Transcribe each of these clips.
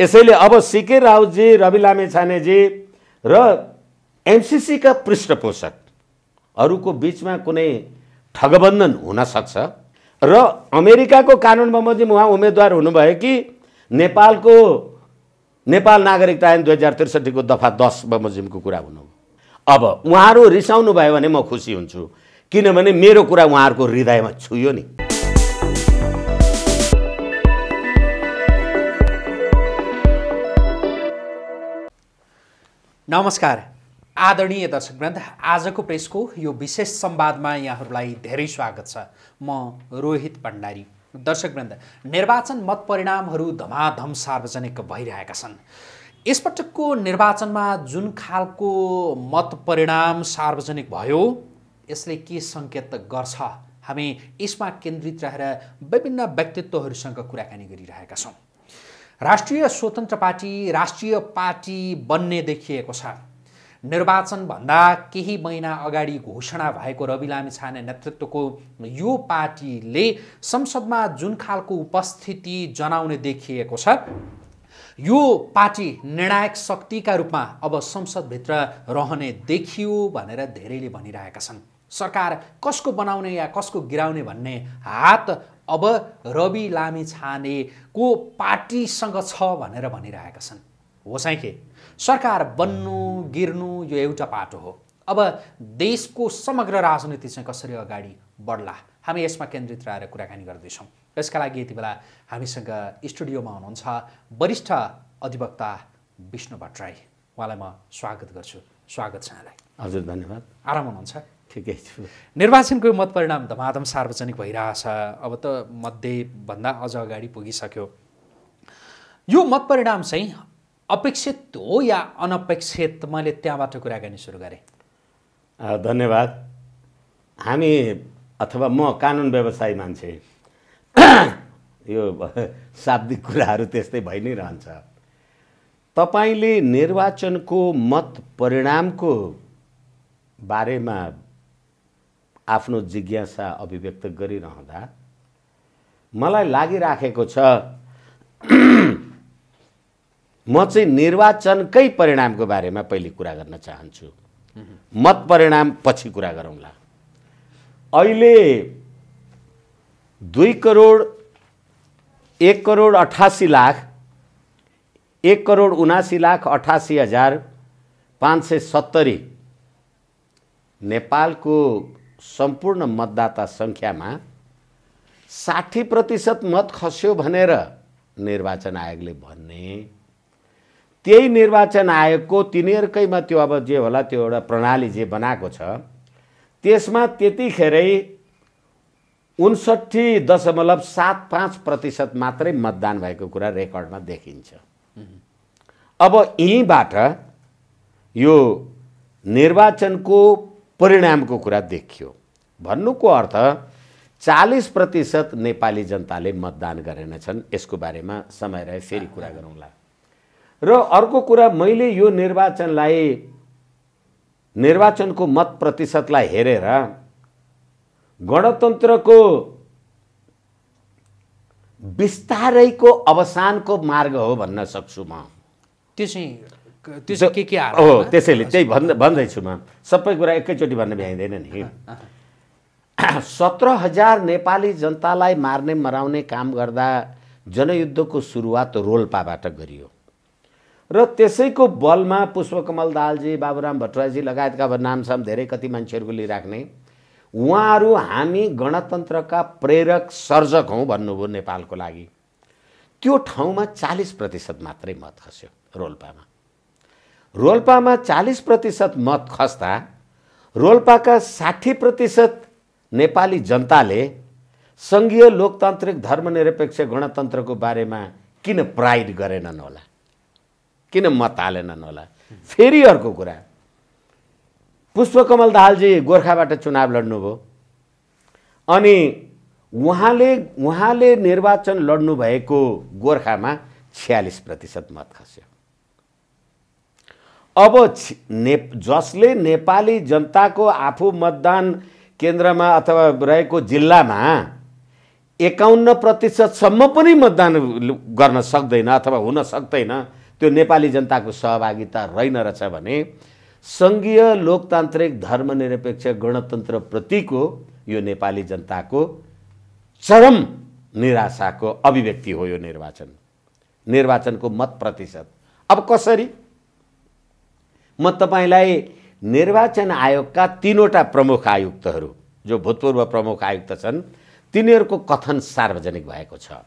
यसैले अब सिके राउतजी रवि लामे छानेजी र एमसिसीका पृष्ठपोषकहरूको बिचमा कुनै ठगबन्धन हुनसक्छ र अमेरिकाको कानुन बमोजिम उहाँ उम्मेद्वार हुनुभयो कि नेपालको नेपाल नागरिकता ऐन दुई हजार त्रिसठीको दफा दस बमोजिमको कुरा हुनु अब उहाँहरू रिसाउनु भयो भने म खुसी हुन्छु किनभने मेरो कुरा उहाँहरूको हृदयमा छुयो नि नमस्कार आदरणीय दर्शक वृन्द आजको प्रेसको यो विशेष संवादमा यहाँहरूलाई धेरै स्वागत छ म रोहित भण्डारी दर्शकवृन्द निर्वाचन मतपरिणामहरू धमाधम सार्वजनिक भइरहेका छन् यसपटकको निर्वाचनमा जुन खालको मतपरिणाम सार्वजनिक भयो यसले के सङ्केत गर्छ हामी यसमा केन्द्रित रहेर विभिन्न व्यक्तित्वहरूसँग कुराकानी गरिरहेका छौँ राष्ट्रिय स्वतन्त्र पार्टी राष्ट्रिय पार्टी बन्ने देखिएको छ निर्वाचनभन्दा केही महिना अगाडि घोषणा भएको रवि लामिछाने नेतृत्वको यो पार्टीले संसदमा जुन खालको उपस्थिति जनाउने देखिएको छ यो पार्टी निर्णायक शक्तिका रूपमा अब संसदभित्र रहने देखियो भनेर धेरैले भनिरहेका छन् सरकार कसको बनाउने या कसको गिराउने भन्ने हात अब रवि लामी को पार्टीसँग छ भनेर भनिरहेका छन् हो चाहिँ के सरकार बन्नु गिर्नु यो एउटा पाटो हो अब देशको समग्र राजनीति चाहिँ कसरी अगाडि बढ्ला हामी यसमा केन्द्रित रहेर कुराकानी गर्दैछौँ यसका लागि यति बेला हामीसँग स्टुडियोमा हुनुहुन्छ वरिष्ठ अधिवक्ता विष्णु भट्टराई उहाँलाई म स्वागत गर्छु स्वागत छ यहाँलाई हजुर धन्यवाद आराम हुनुहुन्छ ठिकै छु निर्वाचनको मत परिणाम धमाधम सार्वजनिक भइरहेछ अब त मध्येभन्दा अझ अगाडि पुगिसक्यो यो मत परिणाम चाहिँ अपेक्षित हो या अनपेक्षित मैले त्यहाँबाट कुराकानी सुरु गरेँ धन्यवाद हामी अथवा म कानुन व्यवसायी मान्छे यो शाब्दिक कुराहरू त्यस्तै भइ नै रहन्छ तपाईँले निर्वाचनको मत परिणामको बारेमा आफ्नो जिज्ञासा अभिव्यक्त गरिरहँदा मलाई लागिराखेको छ म चाहिँ निर्वाचनकै परिणामको बारेमा पहिले कुरा गर्न चाहन्छु मत परिणाम पछि कुरा गरौँला अहिले दुई करोड एक करोड अठासी लाख एक करोड उनासी लाख अठासी हजार पाँच सय सत्तरी नेपालको सम्पूर्ण मतदाता सङ्ख्यामा साठी प्रतिशत मत खस्यो भनेर निर्वाचन आयोगले भन्ने त्यही निर्वाचन आयोगको तिनीहरूकैमा त्यो अब जे होला त्यो एउटा प्रणाली जे बनाएको छ त्यसमा त्यतिखेरै उन्सट्ठी दशमलव सात पाँच प्रतिशत मात्रै मतदान भएको कुरा रेकर्डमा देखिन्छ अब यहीँबाट यो निर्वाचनको परिणामको कुरा देखियो भन्नुको अर्थ चालिस प्रतिशत नेपाली जनताले मतदान छन् यसको बारेमा समय रहे फेरि कुरा गरौँला र अर्को कुरा मैले यो निर्वाचनलाई निर्वाचनको मत प्रतिशतलाई हेरेर गणतन्त्रको बिस्तारैको अवसानको मार्ग हो भन्न सक्छु म त्यो चाहिँ के के हो त्यसैले त्यही भन् भन्दैछु म सबै कुरा एकैचोटि भन्न भ्याइँदैन नि सत्र हजार नेपाली जनतालाई मार्ने मराउने काम गर्दा जनयुद्धको सुरुवात रोल्पाबाट गरियो र त्यसैको बलमा पुष्पकमल दालजी बाबुराम भट्टराजी लगायतका नामसाम धेरै कति मान्छेहरूको लिइराख्ने उहाँहरू हामी गणतन्त्रका प्रेरक सर्जक हौँ भन्नुभयो नेपालको लागि त्यो ठाउँमा चालिस प्रतिशत मात्रै मत खस्यो रोल्पामा रोल्पामा चालिस प्रतिशत मत खस्दा रोल्पाका साठी प्रतिशत नेपाली जनताले सङ्घीय लोकतान्त्रिक धर्मनिरपेक्ष गणतन्त्रको बारेमा किन प्राइड गरेनन् होला किन मत हालेनन् होला फेरि अर्को कुरा पुष्पकमल दाहालजी गोर्खाबाट चुनाव लड्नुभयो अनि उहाँले उहाँले निर्वाचन लड्नुभएको गोर्खामा छ्यालिस प्रतिशत मत खस्यो अब ने जसले नेपाली जनताको आफू मतदान केन्द्रमा अथवा रहेको जिल्लामा एकाउन्न प्रतिशतसम्म पनि मतदान गर्न सक्दैन अथवा हुन सक्दैन त्यो नेपाली जनताको सहभागिता रहेन रहेछ भने सङ्घीय लोकतान्त्रिक धर्मनिरपेक्ष गणतन्त्रप्रतिको यो नेपाली जनताको चरम निराशाको अभिव्यक्ति हो यो निर्वाचन निर्वाचनको मत प्रतिशत अब कसरी म तपाईँलाई निर्वाचन आयोगका तिनवटा प्रमुख आयुक्तहरू जो भूतपूर्व प्रमुख आयुक्त छन् तिनीहरूको कथन सार्वजनिक भएको छ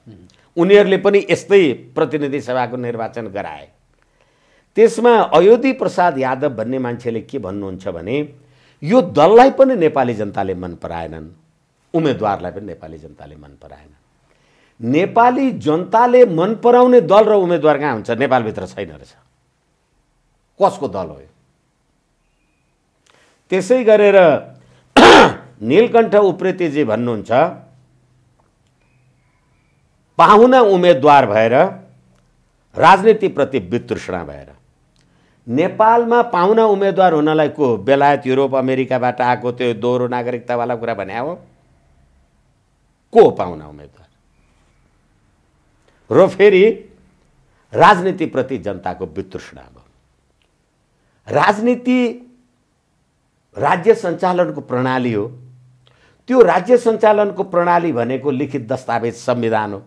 उनीहरूले पनि यस्तै प्रतिनिधि सभाको निर्वाचन गराए त्यसमा अयोधी प्रसाद यादव भन्ने मान्छेले के भन्नुहुन्छ भने यो दललाई पनि नेपाली जनताले मन पराएनन् उम्मेद्वारलाई पनि नेपाली जनताले मन पराएन नेपाली जनताले मन पराउने दल र उम्मेद्वार कहाँ हुन्छ नेपालभित्र छैन रहेछ कसको दल हो त्यसै गरेर नीलकण्ठ उप्रेतीजी भन्नुहुन्छ पाहुना उम्मेद्वार भएर राजनीतिप्रति वितृष्णा भएर नेपालमा पाहुना उम्मेद्वार हुनलाई को बेलायत युरोप अमेरिकाबाट आएको त्यो दोहोरो नागरिकतावाला कुरा भने हो को पाहुना उम्मेद्वार र फेरि राजनीतिप्रति जनताको वितृष्णा राजनीति राज्य सञ्चालनको प्रणाली हो त्यो राज्य सञ्चालनको प्रणाली भनेको लिखित दस्तावेज संविधान हो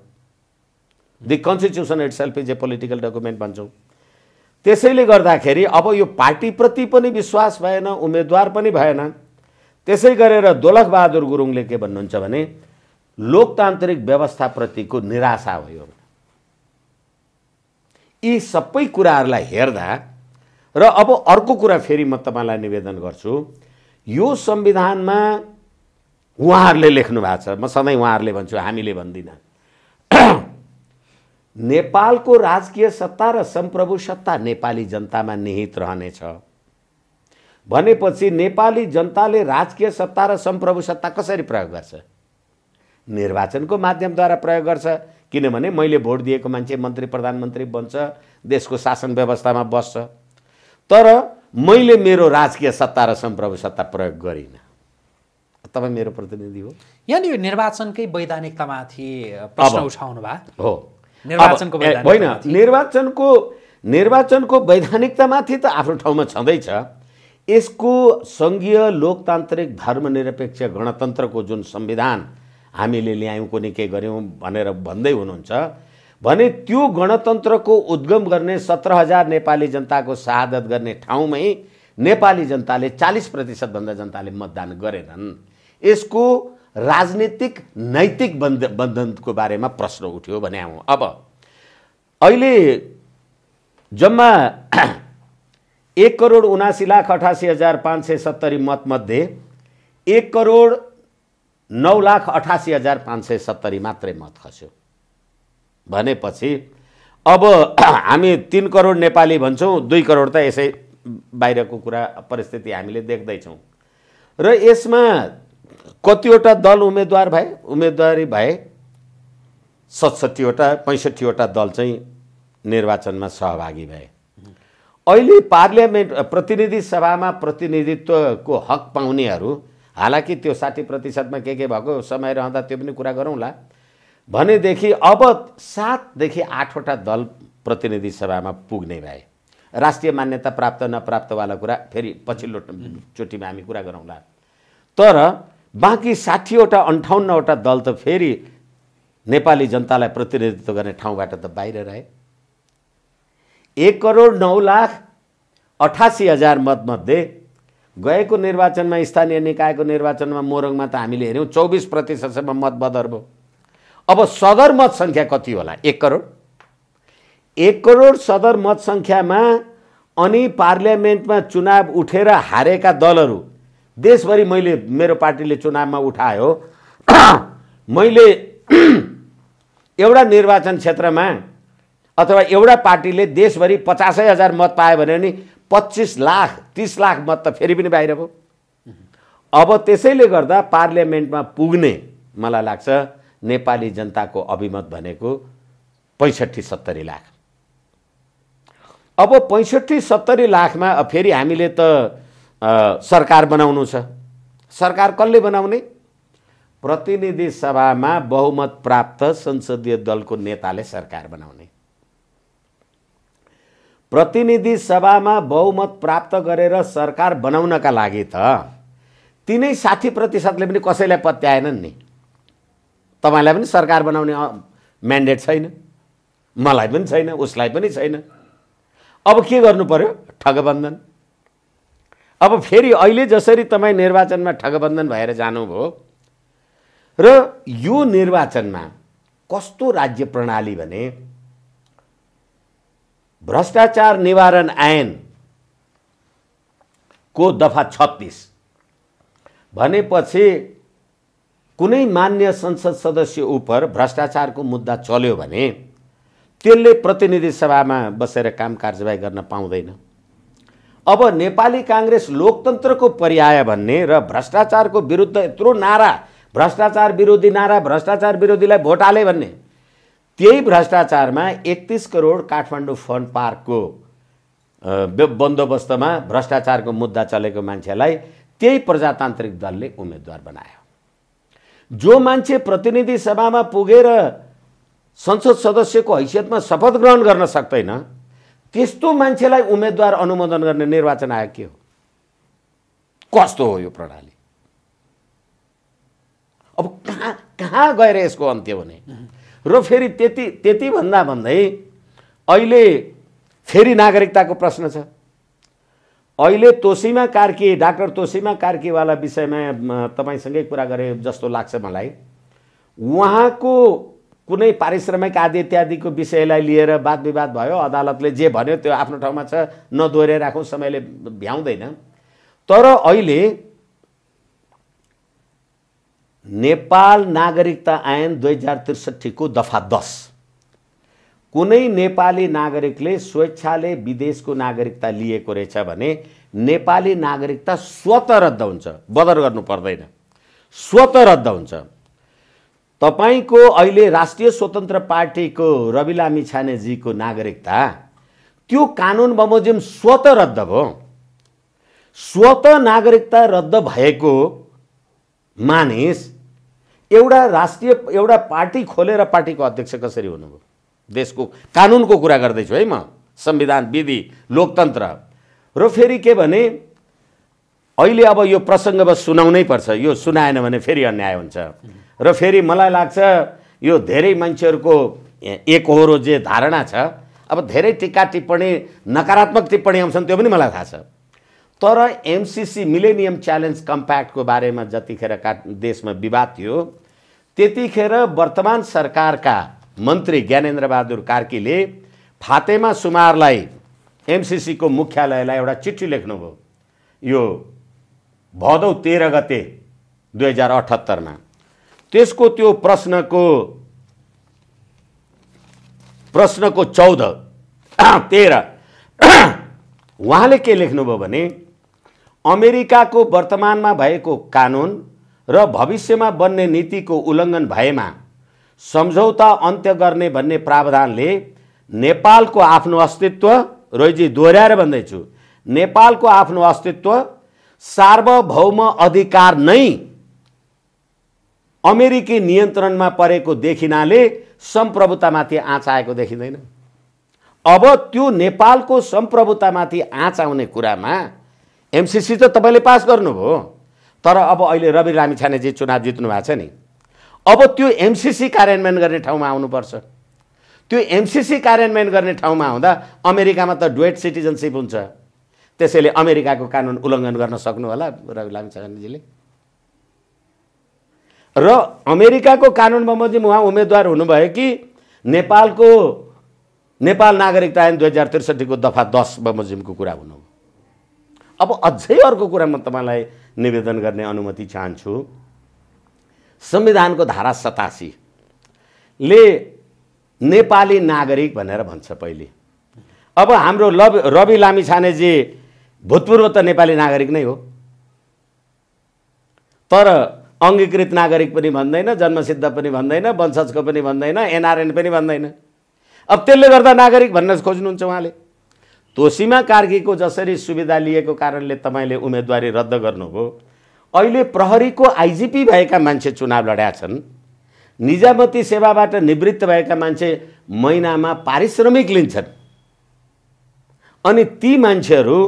the constitution itself is a political document भन्छौँ त्यसैले गर्दाखेरि अब यो पार्टीप्रति पनि विश्वास भएन उम्मेदवार पनि भएन त्यसै गरेर दोलखबहादुर गुरुङले के भन्नुहुन्छ भने लोकतान्त्रिक व्यवस्थाप्रतिको निराशा हो यो यी सबै कुराहरूलाई हेर्दा र अब अर्को कुरा फेरि म तपाईँलाई निवेदन गर्छु यो संविधानमा उहाँहरूले लेख्नु भएको छ म सधैँ उहाँहरूले भन्छु हामीले भन्दिनँ नेपालको राजकीय सत्ता र सम्प्रभु सत्ता नेपाली जनतामा निहित रहनेछ भनेपछि नेपाली जनताले राजकीय सत्ता र सम्प्रभु सत्ता कसरी प्रयोग गर्छ निर्वाचनको माध्यमद्वारा प्रयोग गर्छ किनभने मैले भोट दिएको मान्छे मन्त्री प्रधानमन्त्री बन्छ देशको शासन व्यवस्थामा बस्छ तर मैले मेरो राजकीय सत्ता र सम्प्रभु सत्ता प्रयोग गरिनँ तपाईँ मेरो प्रतिनिधि हो यहाँ यो निर्वाचनकै वैधानिकतामाथि प्रश्न उठाउनु भयो हो निर्वाचनको होइन निर्वाचनको निर्वाचनको वैधानिकतामाथि त आफ्नो ठाउँमा छँदैछ यसको सङ्घीय लोकतान्त्रिक धर्मनिरपेक्ष गणतन्त्रको जुन संविधान हामीले ल्यायौँ कुनै के गऱ्यौँ भनेर भन्दै हुनुहुन्छ भने त्यो गणतन्त्रको उद्गम गर्ने सत्र हजार नेपाली जनताको शहादत गर्ने ठाउँमै नेपाली जनताले चालिस प्रतिशतभन्दा जनताले मतदान गरेनन् यसको राजनीतिक नैतिक बन्ध बन्धनको बारेमा प्रश्न उठ्यो भने हौ अब अहिले जम्मा एक करोड उनासी लाख अठासी हजार पाँच सय सत्तरी मतमध्ये एक करोड नौ लाख अठासी हजार पाँच सय सत्तरी मात्रै मत खस्यो भनेपछि अब हामी तिन करोड नेपाली भन्छौँ दुई करोड त यसै बाहिरको कुरा परिस्थिति हामीले देख्दैछौँ र यसमा कतिवटा दल उम्मेदवार भए उम्मेदवारी भए सतसट्ठीवटा पैँसठीवटा दल चाहिँ निर्वाचनमा सहभागी भए अहिले पार्लियामेन्ट प्रतिनिधि सभामा प्रतिनिधित्वको हक पाउनेहरू हालाकि त्यो साठी प्रतिशतमा के के भएको समय रहँदा त्यो पनि कुरा गरौँला भनेदेखि अब सातदेखि आठवटा दल प्रतिनिधि सभामा पुग्ने भए राष्ट्रिय मान्यता प्राप्त नप्राप्तवाला कुरा फेरि पछिल्लो चोटिमा हामी कुरा गरौँला तर बाँकी साठीवटा अन्ठाउन्नवटा दल त फेरि नेपाली जनतालाई प्रतिनिधित्व गर्ने ठाउँबाट त बाहिर रहे एक करोड नौ लाख अठासी हजार मतमध्ये गएको निर्वाचनमा स्थानीय निकायको निर्वाचनमा मोरङमा त हामीले हेऱ्यौँ चौबिस प्रतिशतसम्म मतबदर भयो अब सदर मत सङ्ख्या कति होला एक करोड एक करोड सदर मत सङ्ख्यामा अनि पार्लियामेन्टमा चुनाव उठेर हारेका दलहरू देशभरि मैले मेरो पार्टीले चुनावमा उठायो मैले एउटा निर्वाचन क्षेत्रमा अथवा एउटा पार्टीले देशभरि पचासै हजार मत पायो भने नि पच्चिस लाख तिस लाख मत त फेरि पनि बाहिर भयो अब त्यसैले गर्दा पार्लियामेन्टमा पुग्ने मलाई लाग्छ नेपाली जनताको अभिमत भनेको पैँसठी सत्तरी लाख अब पैँसठी सत्तरी लाखमा फेरि हामीले त सरकार बनाउनु छ सरकार कसले बनाउने प्रतिनिधि सभामा बहुमत प्राप्त संसदीय दलको नेताले सरकार बनाउने प्रतिनिधि सभामा बहुमत प्राप्त गरेर सरकार बनाउनका लागि त तिनै साठी प्रतिशतले पनि कसैलाई पत्याएनन् नि तपाईँलाई पनि सरकार बनाउने म्यान्डेट छैन मलाई पनि छैन उसलाई पनि छैन अब के गर्नु पर्यो ठगबन्धन अब फेरि अहिले जसरी तपाईँ निर्वाचनमा ठगबन्धन भएर जानुभयो र यो निर्वाचनमा कस्तो राज्य प्रणाली भने भ्रष्टाचार निवारण ऐन को दफा छत्तिस भनेपछि कुनै मान्य संसद सदस्य उप भ्रष्टाचारको मुद्दा चल्यो भने त्यसले प्रतिनिधि सभामा बसेर काम कार्यवाही गर्न पाउँदैन अब नेपाली काङ्ग्रेस लोकतन्त्रको पर्याय भन्ने र भ्रष्टाचारको विरुद्ध यत्रो नारा भ्रष्टाचार विरोधी नारा भ्रष्टाचार विरोधीलाई भोट हाले भन्ने त्यही भ्रष्टाचारमा एकतिस करोड काठमाडौँ फन पार्कको बन्दोबस्तमा भ्रष्टाचारको मुद्दा चलेको मान्छेलाई त्यही प्रजातान्त्रिक दलले उम्मेद्वार बनायो जो मान्छे प्रतिनिधि सभामा पुगेर संसद सदस्यको हैसियतमा शपथ ग्रहण गर्न सक्दैन त्यस्तो मान्छेलाई उम्मेद्वार अनुमोदन गर्ने निर्वाचन आयोग के हो कस्तो हो यो प्रणाली अब कहाँ कहाँ गएर यसको अन्त्य भने र फेरि त्यति त्यति भन्दा भन्दै अहिले फेरि नागरिकताको प्रश्न छ अहिले तोसीमा कार्की डाक्टर तोसीमा कार्कीवाला विषयमा तपाईँसँगै कुरा गरेँ जस्तो लाग्छ मलाई उहाँको कुनै पारिश्रमिक आदि इत्यादिको विषयलाई लिएर वाद विवाद भयो अदालतले जे भन्यो त्यो आफ्नो ठाउँमा छ नदोहोऱ्याइ राखौँ समयले भ्याउँदैन तर अहिले नेपाल नागरिकता ऐन दुई हजार त्रिसठीको दफा दस कुनै नेपाली नागरिकले स्वेच्छाले विदेशको नागरिकता लिएको रहेछ भने नेपाली नागरिकता स्वत रद्द हुन्छ बदर गर्नु पर्दैन स्वत रद्द हुन्छ तपाईँको अहिले राष्ट्रिय स्वतन्त्र पार्टीको रवि लामी छानेजीको नागरिकता त्यो कानुन बमोजिम स्वत रद्द भयो स्वत नागरिकता रद्द भएको मानिस एउटा राष्ट्रिय एउटा पार्टी खोलेर पार्टीको अध्यक्ष कसरी हुनुभयो देशको कानुनको कुरा गर्दैछु है म संविधान विधि लोकतन्त्र र फेरि के भने अहिले अब यो प्रसङ्गमा सुनाउनै पर्छ यो सुनाएन भने फेरि अन्याय हुन्छ र फेरि मलाई लाग्छ यो धेरै मान्छेहरूको एकहोरो जे धारणा छ अब धेरै टिका टिप्पणी नकारात्मक टिप्पणी आउँछन् त्यो पनि मलाई थाहा छ तर एमसिसी मिलेनियम च्यालेन्ज कम्प्याक्टको बारेमा जतिखेर का देशमा विवाद थियो त्यतिखेर वर्तमान सरकारका मन्त्री ज्ञानेन्द्रबहादुर कार्कीले फातेमा सुमारलाई एमसिसीको मुख्यालयलाई एउटा चिठी लेख्नुभयो यो भदौ तेह्र गते दुई हजार अठहत्तरमा त्यसको त्यो प्रश्नको प्रश्नको चौध तेह्र उहाँले के लेख्नुभयो भने अमेरिकाको वर्तमानमा भएको कानुन र भविष्यमा बन्ने नीतिको उल्लङ्घन भएमा सम्झौता अन्त्य गर्ने भन्ने प्रावधानले नेपालको आफ्नो अस्तित्व रोइजी दोहोऱ्याएर भन्दैछु नेपालको आफ्नो अस्तित्व सार्वभौम अधिकार नै अमेरिकी नियन्त्रणमा परेको देखिनाले सम्प्रभुतामाथि आँच आएको देखिँदैन अब त्यो नेपालको सम्प्रभुतामाथि आँच आउने कुरामा एमसिसी त तपाईँले पास गर्नुभयो तर अब अहिले रवि लामिछानेजी चुनाव जित्नु भएको छ नि अब त्यो एमसिसी कार्यान्वयन गर्ने ठाउँमा आउनुपर्छ त्यो एमसिसी कार्यान्वयन गर्ने ठाउँमा आउँदा अमेरिकामा त डुएट सिटिजनसिप हुन्छ त्यसैले अमेरिकाको कानुन उल्लङ्घन गर्न सक्नु होला रवि लामिछानेजीले र अमेरिकाको कानुन बमोजिम उहाँ उम्मेदवार हुनुभयो कि नेपालको नेपाल नागरिकता ऐन दुई हजार त्रिसठीको दफा दस बमोजिमको कुरा हुनु अब अझै अर्को कुरा म तपाईँलाई निवेदन गर्ने अनुमति चाहन्छु संविधानको धारा सतासीले नेपाली नागरिक भनेर भन्छ पहिले अब हाम्रो लब रवि लामिछानेजी भूतपूर्व त नेपाली नागरिक नै हो तर अङ्गीकृत नागरिक पनि भन्दैन जन्मसिद्ध पनि भन्दैन वंशजको पनि भन्दैन एनआरएन पनि भन्दैन अब त्यसले गर्दा नागरिक भन्न खोज्नुहुन्छ उहाँले तोसीमा कार्कीको जसरी सुविधा लिएको कारणले तपाईँले उम्मेदवारी रद्द गर्नुभयो अहिले प्रहरीको आइजिपी भएका मान्छे चुनाव लड्या छन् निजामती सेवाबाट निवृत्त भएका मान्छे महिनामा पारिश्रमिक लिन्छन् अनि ती मान्छेहरू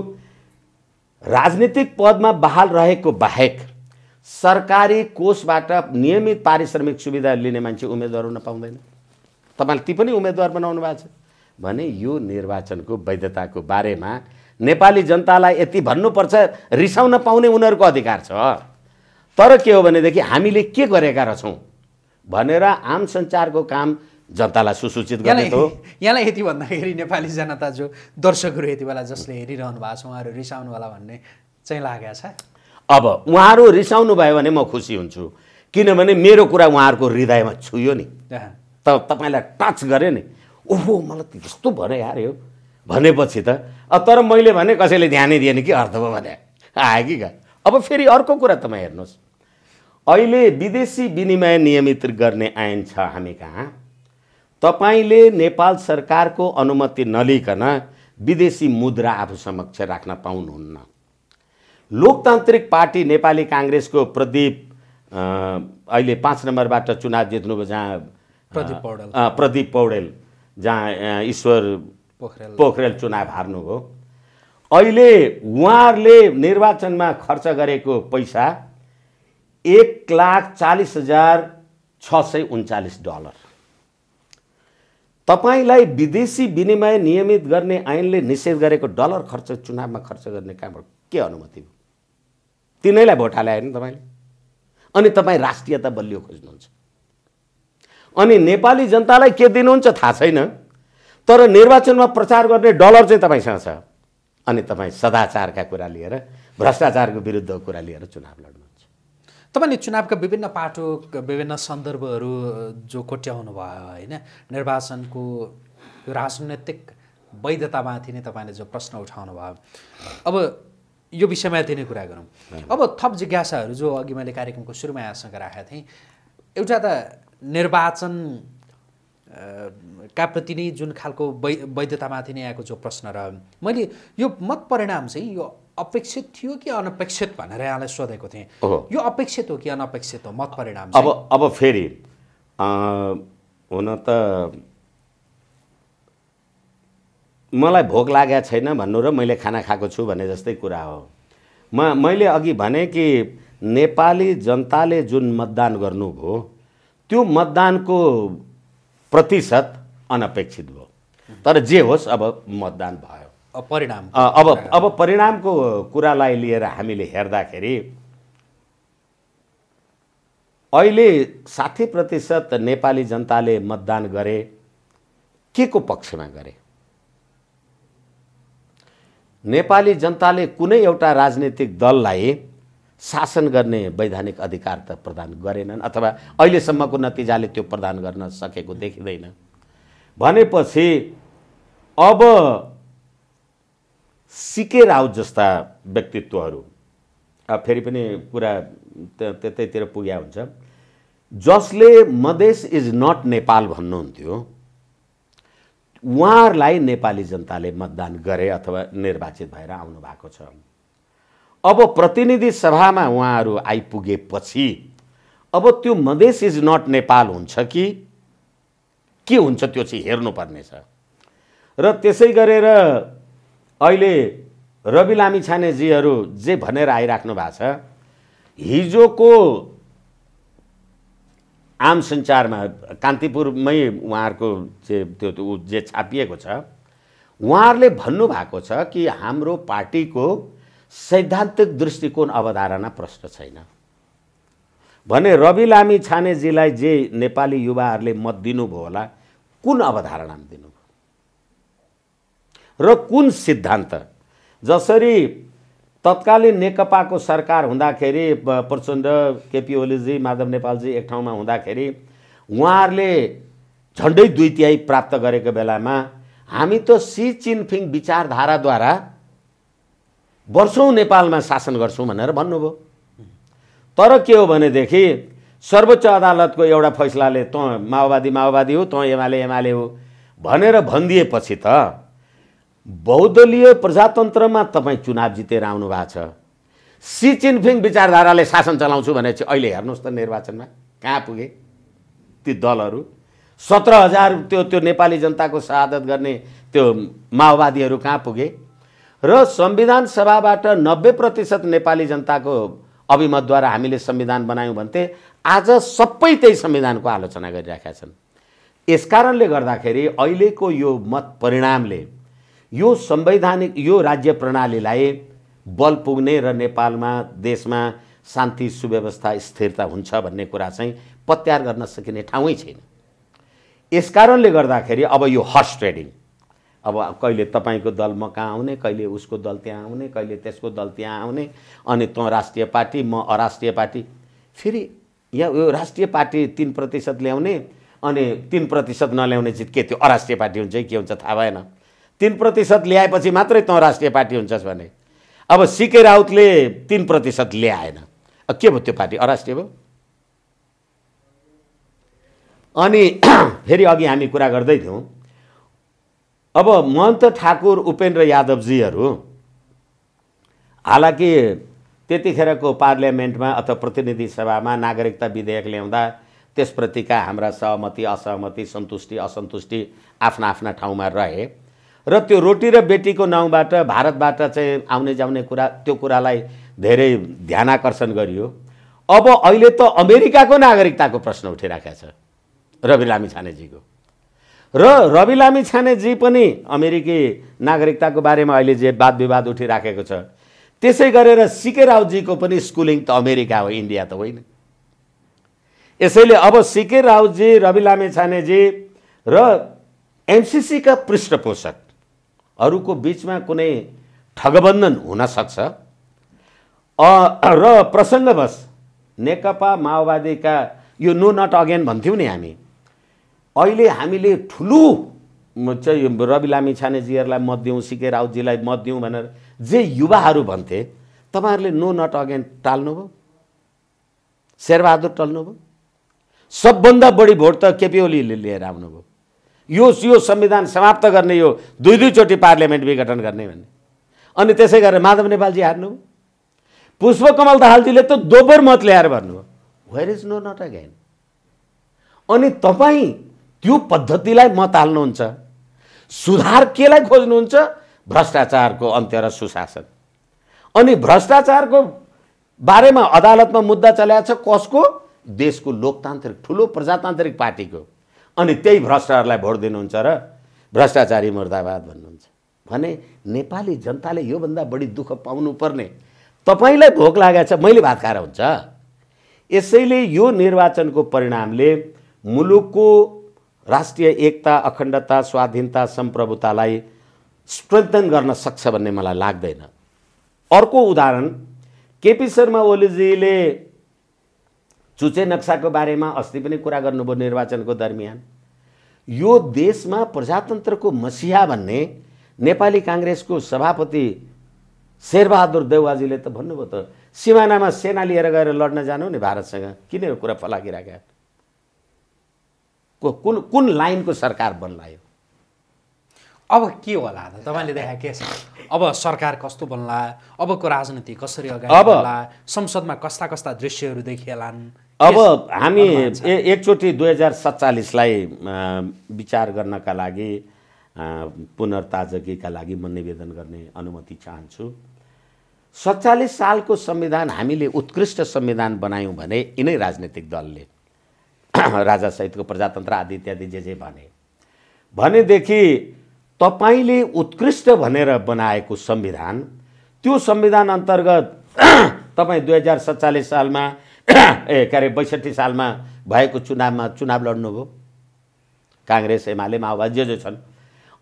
राजनीतिक पदमा बहाल रहेको बाहेक सरकारी कोषबाट नियमित पारिश्रमिक सुविधा लिने मान्छे उम्मेदवार हुन पाउँदैन तपाईँले ती पनि उम्मेदवार बनाउनु भएको छ भने यो निर्वाचनको वैधताको बारेमा नेपाली जनतालाई यति भन्नुपर्छ रिसाउन पाउने उनीहरूको अधिकार छ तर के हो भनेदेखि हामीले के गरेका रहेछौँ भनेर आम सञ्चारको काम जनतालाई सुसूचित गर्ने हो यहाँलाई यति भन्दाखेरि नेपाली जनता जो दर्शकहरू यति बेला जसले हेरिरहनु भएको छ उहाँहरू रिसाउनु होला भन्ने चाहिँ लागेको छ अब उहाँहरू रिसाउनु भयो भने म खुसी हुन्छु किनभने मेरो कुरा उहाँहरूको हृदयमा छुयो नि त तपाईँलाई टच गऱ्यो नि ओहो मलाई त यस्तो भने यार यो भनेपछि त तर मैले भने कसैले ध्यानै दिएन कि अर्थ भयो भने आयो कि अब फेरि अर्को कुरा तपाईँ हेर्नुहोस् अहिले विदेशी विनिमय नियमित गर्ने ऐन छ हामी कहाँ तपाईँले नेपाल सरकारको अनुमति नलिकन विदेशी मुद्रा आफू समक्ष राख्न पाउनुहुन्न लोकतान्त्रिक पार्टी नेपाली काङ्ग्रेसको प्रदीप अहिले पाँच नम्बरबाट चुनाव जित्नुभयो जहाँ प्रदीप पौडेल प्रदीप पौडेल जहाँ ईश्वर पोखरेल पोखरेल चुनाव हार्नुभयो अहिले उहाँहरूले निर्वाचनमा खर्च गरेको पैसा एक लाख चालिस हजार छ सय उन्चालिस डलर तपाईँलाई विदेशी विनिमय नियमित गर्ने ऐनले निषेध गरेको डलर खर्च चुनावमा खर्च गर्ने कामबाट के अनुमति हो तिनैलाई भोट हाले होइन तपाईँले अनि तपाईँ राष्ट्रियता बलियो खोज्नुहुन्छ अनि नेपाली जनतालाई के दिनुहुन्छ थाहा छैन तर निर्वाचनमा प्रचार गर्ने डलर चाहिँ तपाईँसँग छ अनि तपाईँ सदाचारका कुरा लिएर भ्रष्टाचारको विरुद्धको कुरा लिएर चुनाव लड्नुहुन्छ तपाईँले चुनावका विभिन्न पाटो विभिन्न सन्दर्भहरू जो कोट्याउनु भयो होइन निर्वाचनको राजनैतिक वैधतामाथि नै तपाईँले जो प्रश्न उठाउनु भयो अब यो विषयमाथि नै कुरा गरौँ अब थप जिज्ञासाहरू जो अघि मैले कार्यक्रमको सुरुमा यहाँसँग राखेको थिएँ एउटा त निर्वाचन का प्रति नै जुन खालको वै वैधतामाथि नै आएको जो प्रश्न र मैले यो मत परिणाम चाहिँ यो अपेक्षित थियो कि अनपेक्षित भनेर यहाँलाई सोधेको थिएँ यो अपेक्षित हो कि अनपेक्षित हो मत परिणाम अब अब फेरि हुन त मलाई भोक लागेको छैन भन्नु र मैले खाना खाएको छु भने जस्तै कुरा हो म मैले अघि भने कि नेपाली जनताले जुन मतदान गर्नुभयो त्यो मतदानको प्रतिशत अनपेक्षित भयो तर जे होस् अब मतदान भयो परिणाम अब अब परिणामको कुरालाई लिएर हामीले हेर्दाखेरि अहिले साठी प्रतिशत नेपाली जनताले मतदान गरे के को पक्षमा गरे नेपाली जनताले कुनै एउटा राजनीतिक दललाई शासन गर्ने वैधानिक अधिकार त प्रदान गरेनन् अथवा अहिलेसम्मको नतिजाले त्यो प्रदान गर्न सकेको देखिँदैन भनेपछि अब सिके राउत जस्ता व्यक्तित्वहरू अब फेरि पनि कुरा त्यतैतिर पुग्या हुन्छ जसले मधेस इज नट नेपाल भन्नुहुन्थ्यो उहाँहरूलाई नेपाली जनताले मतदान गरे अथवा निर्वाचित भएर आउनु भएको छ अब प्रतिनिधि सभामा उहाँहरू आइपुगेपछि अब त्यो मधेस इज नट नेपाल हुन्छ कि के हुन्छ त्यो चाहिँ हेर्नुपर्नेछ र त्यसै गरेर अहिले रवि लामी छानेजीहरू जे भनेर आइराख्नु भएको छ हिजोको आम सञ्चारमा कान्तिपुरमै उहाँहरूको जे त्यो जे छापिएको छ उहाँहरूले भन्नुभएको छ कि हाम्रो पार्टीको सैद्धान्तिक दृष्टिकोण अवधारणा प्रश्न छैन भने रवि लामी छानेजीलाई जे नेपाली युवाहरूले मत दिनुभयो होला कुन अवधारणा दिनुभयो र कुन सिद्धान्त जसरी तत्कालीन नेकपाको सरकार हुँदाखेरि प्रचण्ड केपी ओलीजी माधव नेपालजी एक ठाउँमा हुँदाखेरि उहाँहरूले झन्डै दुई तिहाई प्राप्त गरेको बेलामा हामी त सी चिनफिङ विचारधाराद्वारा वर्षौँ नेपालमा शासन गर्छौँ भनेर भन्नुभयो तर के हो भनेदेखि सर्वोच्च अदालतको एउटा फैसलाले त माओवादी माओवादी हो त एमाले एमाले हो भनेर भनिदिएपछि त बहुदलीय प्रजातन्त्रमा तपाईँ चुनाव जितेर आउनु भएको छ सिचिनफिङ विचारधाराले शासन चलाउँछु भनेपछि अहिले हेर्नुहोस् त निर्वाचनमा कहाँ पुगे ती दलहरू सत्र हजार त्यो त्यो नेपाली जनताको शहादत गर्ने त्यो माओवादीहरू कहाँ पुगे र संविधान सभाबाट नब्बे प्रतिशत नेपाली जनताको अभिमतद्वारा हामीले संविधान बनायौँ भन्थे आज सबै त्यही संविधानको आलोचना गरिरहेका छन् यसकारणले गर्दाखेरि अहिलेको यो मत परिणामले यो संवैधानिक यो राज्य प्रणालीलाई बल पुग्ने र नेपालमा देशमा शान्ति सुव्यवस्था स्थिरता हुन्छ भन्ने कुरा चाहिँ पत्यार गर्न सकिने ठाउँै छैन यसकारणले गर्दाखेरि अब यो हर्स ट्रेडिङ अब कहिले तपाईँको दल म कहाँ आउने कहिले उसको दल त्यहाँ आउने कहिले त्यसको दल त्यहाँ आउने अनि तँ राष्ट्रिय पार्टी म अराष्ट्रिय पार्टी फेरि यहाँ यो राष्ट्रिय पार्टी तिन प्रतिशत ल्याउने अनि तिन प्रतिशत नल्याउने चिज के त्यो अराष्ट्रिय पार्टी हुन्छ कि के हुन्छ थाहा भएन तिन प्रतिशत ल्याएपछि मात्रै तँ राष्ट्रिय पार्टी हुन्छस् भने अब सिके राउतले तिन प्रतिशत ल्याएन के भयो त्यो पार्टी अराष्ट्रिय भयो अनि फेरि अघि हामी कुरा गर्दै थियौँ अब महन्त ठाकुर उपेन्द्र यादवजीहरू हालाकि त्यतिखेरको पार्लियामेन्टमा अथवा प्रतिनिधि सभामा नागरिकता विधेयक ल्याउँदा त्यसप्रतिका हाम्रा सहमति असहमति सन्तुष्टि असन्तुष्टि आफ्ना आफ्ना ठाउँमा रहे र त्यो रोटी र बेटीको नाउँबाट भारतबाट चाहिँ आउने जाउने कुरा त्यो कुरालाई धेरै ध्यान आकर्षण गरियो अब अहिले त अमेरिकाको नागरिकताको प्रश्न उठिराखेको छ रवि लामिछानेजीको र रवि लामी छानेजी पनि अमेरिकी नागरिकताको बारेमा अहिले जे वाद विवाद उठिराखेको छ त्यसै गरेर सिके राउजीको पनि स्कुलिङ त अमेरिका हो इन्डिया त होइन यसैले अब सिके राउजी रवि लामे छानेजी र एमसिसीका अरूको बिचमा कुनै ठगबन्धन हुनसक्छ र प्रसङ्गवश नेकपा माओवादीका यो नो नट अगेन भन्थ्यौँ नि हामी अहिले हामीले ठुलो चाहिँ रवि लामी छानेजीहरूलाई मत दिउँ सिके राउतजीलाई मत दिउँ भनेर जे युवाहरू भन्थे तपाईँहरूले नो नट अगेन टाल्नुभयो शेरबहादुर टल्नुभयो सबभन्दा बढी भोट त केपी ओलीले लिएर आउनुभयो यो यो संविधान समाप्त गर्ने यो दुई दुईचोटि पार्लियामेन्ट विघटन गर्ने भन्ने अनि त्यसै गरेर माधव नेपालजी हार्नुभयो पुष्पकमल दाहालजीले त दोब्बर मत ल्याएर भन्नुभयो where is no not again अनि तपाईँ त्यो पद्धतिलाई मत हाल्नुहुन्छ सुधार केलाई खोज्नुहुन्छ भ्रष्टाचारको अन्त्य र सुशासन अनि भ्रष्टाचारको बारेमा अदालतमा मुद्दा चलाएको छ कसको देशको लोकतान्त्रिक ठुलो प्रजातान्त्रिक पार्टीको अनि त्यही भ्रष्टहरूलाई भोट दिनुहुन्छ र भ्रष्टाचारी मुर्दाबाद भन्नुहुन्छ भने नेपाली जनताले योभन्दा बढी दुःख पाउनुपर्ने तपाईँलाई भोक लागेको छ मैले भात खाएर हुन्छ यसैले यो निर्वाचनको परिणामले मुलुकको राष्ट्रिय एकता अखण्डता स्वाधीनता सम्प्रभुतालाई स्ट्रेन्थन गर्न सक्छ भन्ने मलाई लाग्दैन अर्को उदाहरण केपी शर्मा ओलीजीले चुचे नक्साको बारेमा अस्ति पनि कुरा गर्नुभयो निर्वाचनको दरमियान यो देशमा प्रजातन्त्रको मसिहा भन्ने नेपाली काङ्ग्रेसको सभापति शेरबहादुर देउवाजीले त भन्नुभयो त सिमानामा सेना लिएर गएर लड्न जानु नि भारतसँग किन यो कुरा फलाकिरहेका को कुन कुन लाइनको सरकार बन्ला यो अब के होला त तपाईँले देखा के छ अब सरकार कस्तो बन्ला अबको राजनीति कसरी अगाडि अब संसदमा कस्ता कस्ता दृश्यहरू देखिएलान् अब हामी एकचोटि दुई हजार सत्तालिसलाई विचार गर्नका लागि पुनर्ताजगीका लागि म निवेदन गर्ने अनुमति चाहन्छु सत्तालिस सालको संविधान हामीले उत्कृष्ट संविधान बनायौँ भने यिनै राजनैतिक दलले राजासहितको प्रजातन्त्र आदि इत्यादि जे जे भने भनेदेखि तपाईँले उत्कृष्ट भनेर बनाएको संविधान त्यो संविधान अन्तर्गत तपाईँ दुई हजार सत्तालिस सालमा ए के अरे बैसठी सालमा भएको चुनावमा चुनाव लड्नुभयो काङ्ग्रेस एमाले माओवादी जे जे छन्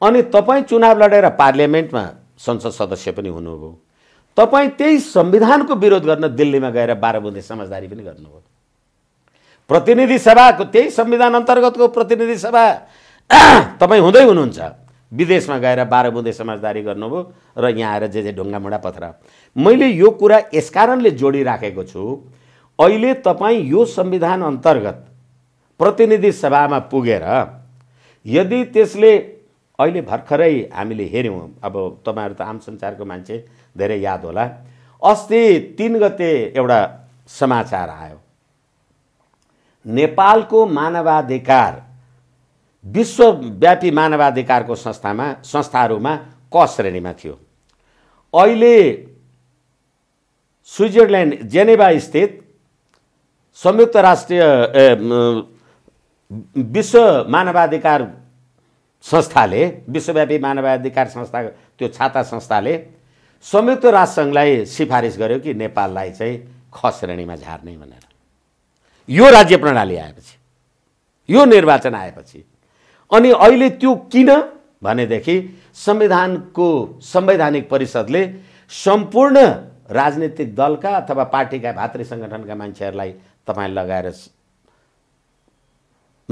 अनि तपाईँ चुनाव लडेर पार्लियामेन्टमा संसद सदस्य पनि हुनुभयो तपाईँ त्यही संविधानको विरोध गर्न दिल्लीमा गएर बाह्र बुँदे समझदारी पनि गर्नुभयो प्रतिनिधि सभाको त्यही संविधान अन्तर्गतको प्रतिनिधि सभा तपाईँ हुँदै हुनुहुन्छ विदेशमा गएर बाह्र बुँदे समाजदारी गर्नुभयो र यहाँ आएर जे जे ढुङ्गा मुढा पथरा मैले यो कुरा यसकारणले जोडिराखेको छु अहिले तपाईँ यो संविधान अन्तर्गत प्रतिनिधि सभामा पुगेर यदि त्यसले अहिले भर्खरै हामीले हेऱ्यौँ अब तपाईँहरू त आम संसारको मान्छे धेरै याद होला अस्ति तिन गते एउटा समाचार आयो नेपालको मानवाधिकार विश्वव्यापी मानवाधिकारको संस्थामा संस्थाहरूमा क श्रेणीमा थियो अहिले स्विजरल्यान्ड जेनेभा स्थित संयुक्त राष्ट्रिय विश्व मानवाधिकार संस्थाले विश्वव्यापी मानवाधिकार संस्था त्यो छाता संस्थाले संयुक्त राष्ट्रसङ्घलाई सिफारिस गर्यो कि नेपाललाई चाहिँ ख श्रेणीमा झार्ने भनेर यो राज्य प्रणाली आएपछि यो निर्वाचन आएपछि अनि अहिले त्यो किन भनेदेखि संविधानको संवैधानिक परिषदले सम्पूर्ण राजनीतिक दलका अथवा पार्टीका भातृ सङ्गठनका मान्छेहरूलाई तपाईँ लगाएर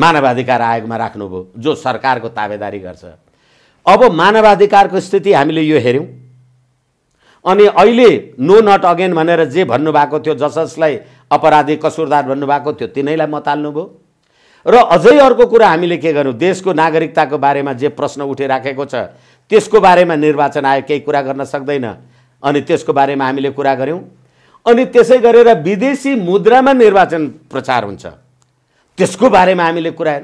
मानवाधिकार आयोगमा राख्नुभयो जो सरकारको ताबेदारी गर्छ अब मानवाधिकारको स्थिति हामीले यो हेऱ्यौँ अनि अहिले नो नट अगेन भनेर जे भन्नुभएको थियो जसलाई अपराधी कसुरदार भन्नुभएको त्यो तिनैलाई मतालनुभयो र अझै अर्को कुरा हामीले के गर्यौँ देशको नागरिकताको बारेमा जे प्रश्न उठिराखेको छ त्यसको बारेमा निर्वाचन आयोग केही कुरा गर्न सक्दैन अनि त्यसको बारेमा हामीले कुरा गऱ्यौँ अनि त्यसै गरेर विदेशी मुद्रामा निर्वाचन प्रचार हुन्छ त्यसको बारेमा हामीले कुरा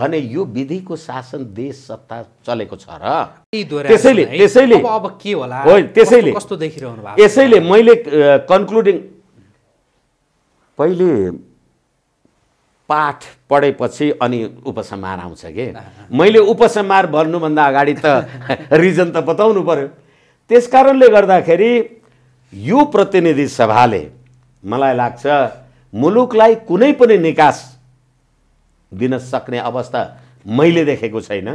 भने यो विधिको शासन देश सत्ता चलेको छ र त्यसैले त्यसैले अब के होला त्यसैले देखिरहनु भएको यसैले मैले कन्क्लुडिङ पहिले पाठ पढेपछि अनि उपसंहार आउँछ के मैले उपसंहार भन्नुभन्दा अगाडि त रिजन त बताउनु पऱ्यो त्यस कारणले गर्दाखेरि यो प्रतिनिधि सभाले मलाई लाग्छ मुलुकलाई कुनै पनि निकास दिन सक्ने अवस्था मैले देखेको छैन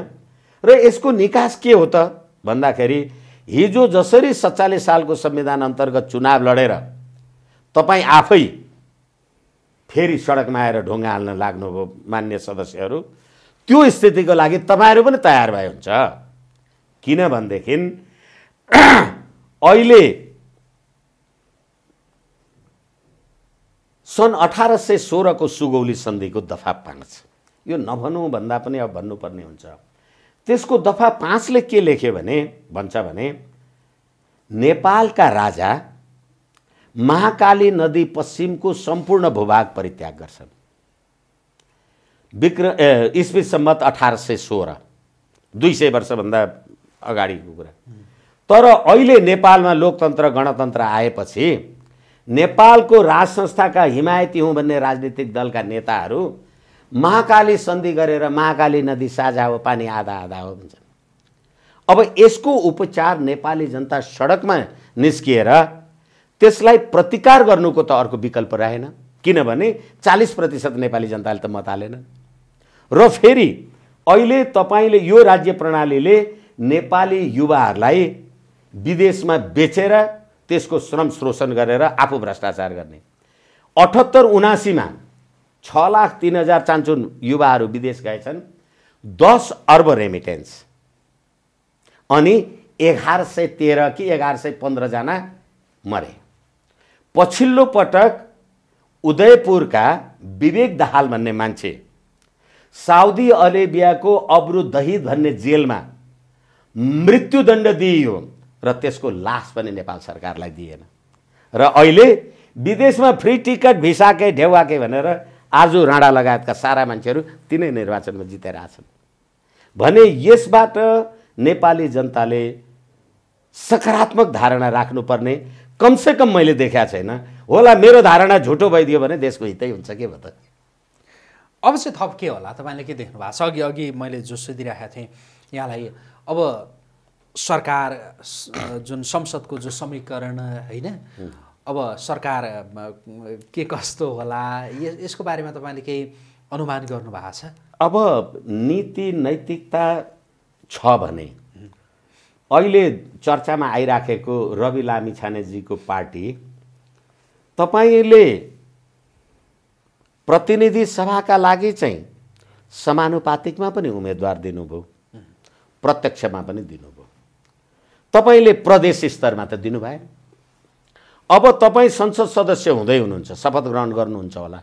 र यसको निकास के हो त भन्दाखेरि हिजो जसरी सत्तालिस सालको संविधान अन्तर्गत चुनाव लडेर तपाईँ आफै फेरि सडकमा आएर ढुङ्गा हाल्न लाग्नुभयो मान्य सदस्यहरू त्यो स्थितिको लागि तपाईँहरू पनि तयार भए हुन्छ किनभनेदेखि अहिले सन् अठार सय सोह्रको सुगौली सन्धिको दफा पाँच यो नभनौँ भन्दा पनि अब भन्नुपर्ने हुन्छ त्यसको दफा पाँचले के लेख्यो भने भन्छ भने नेपालका राजा महाकाली नदी पश्चिमको सम्पूर्ण भूभाग परित्याग गर्छन् विक्र इस्वी सम्मत अठार सय सोह्र दुई सय वर्षभन्दा अगाडिको कुरा तर अहिले नेपालमा लोकतन्त्र गणतन्त्र आएपछि नेपालको राज संस्थाका हिमायती हुँ भन्ने राजनीतिक दलका नेताहरू महाकाली सन्धि गरेर महाकाली नदी साझा हो पानी आधा आधा हो भन्छन् अब यसको उपचार नेपाली जनता सडकमा निस्किएर त्यसलाई प्रतिकार गर्नुको त अर्को विकल्प रहेन किनभने चालिस प्रतिशत नेपाली जनताले त मत हालेन र फेरि अहिले तपाईँले यो राज्य प्रणालीले नेपाली युवाहरूलाई विदेशमा बेचेर त्यसको श्रम शोषण गरेर आफू भ्रष्टाचार गर्ने अठहत्तर उनासीमा छ लाख तिन हजार चान्चुन युवाहरू विदेश गएछन् दस अर्ब रेमिटेन्स अनि एघार सय तेह्र कि एघार सय पन्ध्रजना मरे पछिल्लो पटक उदयपुरका विवेक दाहाल भन्ने मान्छे साउदी अरेबियाको अब्रु भन्ने जेलमा मृत्युदण्ड दिइयो र त्यसको लास पनि नेपाल सरकारलाई दिएन र अहिले विदेशमा फ्री टिकट भिसाकै ढेवाकै भनेर आज राणा लगायतका सारा मान्छेहरू तिनै निर्वाचनमा जितेर छन् भने यसबाट नेपाली जनताले सकारात्मक धारणा राख्नुपर्ने कमसेकम मैले देखाएको छैन होला मेरो धारणा झुटो भइदियो भने देशको हितै हुन्छ के भयो त अवश्य थप के होला तपाईँले के देख्नु भएको छ अघि अघि मैले जो सोधिराखेको थिएँ यहाँलाई अब सरकार जुन संसदको जो समीकरण होइन अब सरकार के कस्तो होला यसको बारेमा तपाईँले केही अनुमान गर्नुभएको छ अब नीति नैतिकता छ भने अहिले चर्चामा आइराखेको रवि लामी छानेजीको पार्टी तपाईँले प्रतिनिधि सभाका लागि चाहिँ समानुपातिकमा पनि उम्मेदवार दिनुभयो प्रत्यक्षमा पनि दिनुभयो तपाईँले प्रदेश स्तरमा त दिनु भएन अब तपाईँ संसद सदस्य हुँदै हुनुहुन्छ शपथ ग्रहण गर्नुहुन्छ होला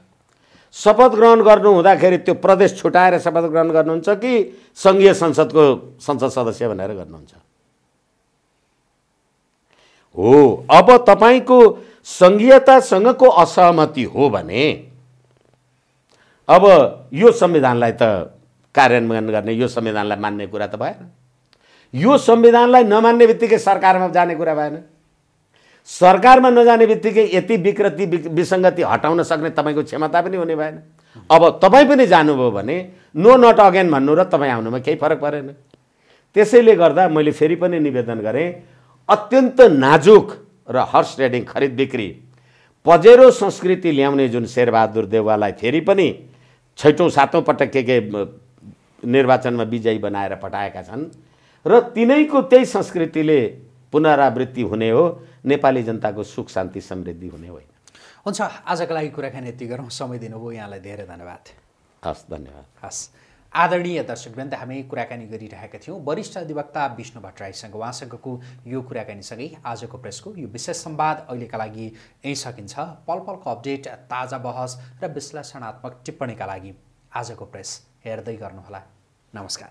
शपथ ग्रहण गर्नु हुँदाखेरि त्यो प्रदेश छुटाएर शपथ ग्रहण गर्नुहुन्छ कि सङ्घीय संसदको संसद सदस्य भनेर गर्नुहुन्छ हो अब तपाईँको सङ्घीयतासँगको असहमति हो भने अब यो संविधानलाई त कार्यान्वयन गर्ने यो संविधानलाई मान्ने कुरा त भएन यो संविधानलाई नमान्ने बित्तिकै सरकारमा जाने कुरा भएन सरकारमा नजाने बित्तिकै यति विकृति विसङ्गति हटाउन सक्ने तपाईँको क्षमता पनि हुने भएन अब तपाईँ पनि जानुभयो भने नो नट अगेन भन्नु र तपाईँ आउनुमा केही फरक परेन त्यसैले गर्दा मैले फेरि पनि निवेदन गरेँ अत्यन्त नाजुक र हर्स रेडिङ खरिद बिक्री पजेरो संस्कृति ल्याउने जुन शेरबहादुर देवाललाई फेरि पनि छैटौँ सातौँ पटक के के निर्वाचनमा विजयी बनाएर पठाएका छन् र तिनैको त्यही संस्कृतिले पुनरावृत्ति हुने हो नेपाली जनताको सुख शान्ति समृद्धि हुने होइन हुन्छ आजको लागि कुराकानी यति गरौँ समय दिनुभयो यहाँलाई धेरै धन्यवाद हस् धन्यवाद हस् आदरणीय दर्शकवृन्द हामी कुराकानी गरिरहेका थियौँ वरिष्ठ अधिवक्ता विष्णु भट्टराईसँग उहाँसँगको यो कुराकानीसँगै आजको प्रेसको यो विशेष संवाद अहिलेका लागि यहीँ सकिन्छ पलपलको अपडेट ताजा बहस र विश्लेषणात्मक टिप्पणीका लागि आजको प्रेस हेर्दै गर्नुहोला नमस्कार